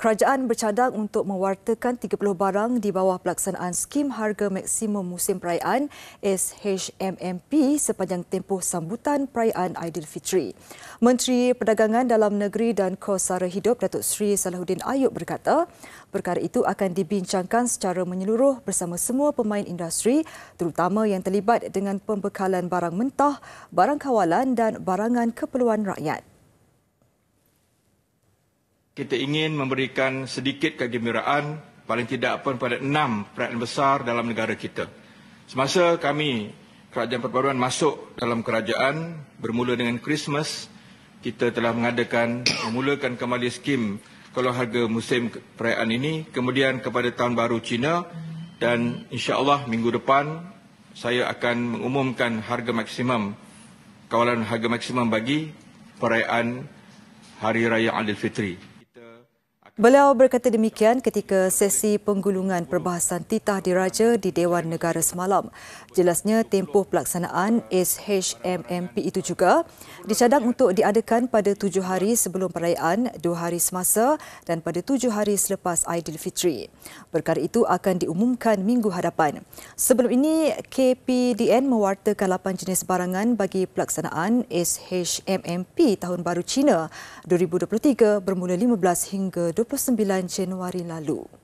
Kerajaan bercadang untuk mewartakan 30 barang di bawah pelaksanaan skim harga maksimum musim perayaan SHMMP sepanjang tempoh sambutan perayaan Aidilfitri. Menteri Perdagangan Dalam Negeri dan Kos Sara Hidup Datuk Seri Salahuddin Ayub berkata, perkara itu akan dibincangkan secara menyeluruh bersama semua pemain industri terutama yang terlibat dengan pembekalan barang mentah, barang kawalan dan barangan keperluan rakyat kita ingin memberikan sedikit kegembiraan paling tidak pun pada enam perayaan besar dalam negara kita. Semasa kami kerajaan perbaruan masuk dalam kerajaan bermula dengan Christmas, kita telah mengadakan memulakan kembali skim kalau harga musim perayaan ini kemudian kepada tahun baru Cina dan insya-Allah minggu depan saya akan mengumumkan harga maksimum kawalan harga maksimum bagi perayaan Hari Raya Aidilfitri. Beliau berkata demikian ketika sesi penggulungan perbahasan titah diraja di Dewan Negara semalam. Jelasnya tempoh pelaksanaan SHMMP itu juga dicadang untuk diadakan pada tujuh hari sebelum perayaan, dua hari semasa dan pada tujuh hari selepas Aidilfitri. Perkara itu akan diumumkan minggu hadapan. Sebelum ini, KPDN mewartakan lapan jenis barangan bagi pelaksanaan SHMMP Tahun Baru Cina 2023 bermula 15 hingga 20 29 Januari lalu.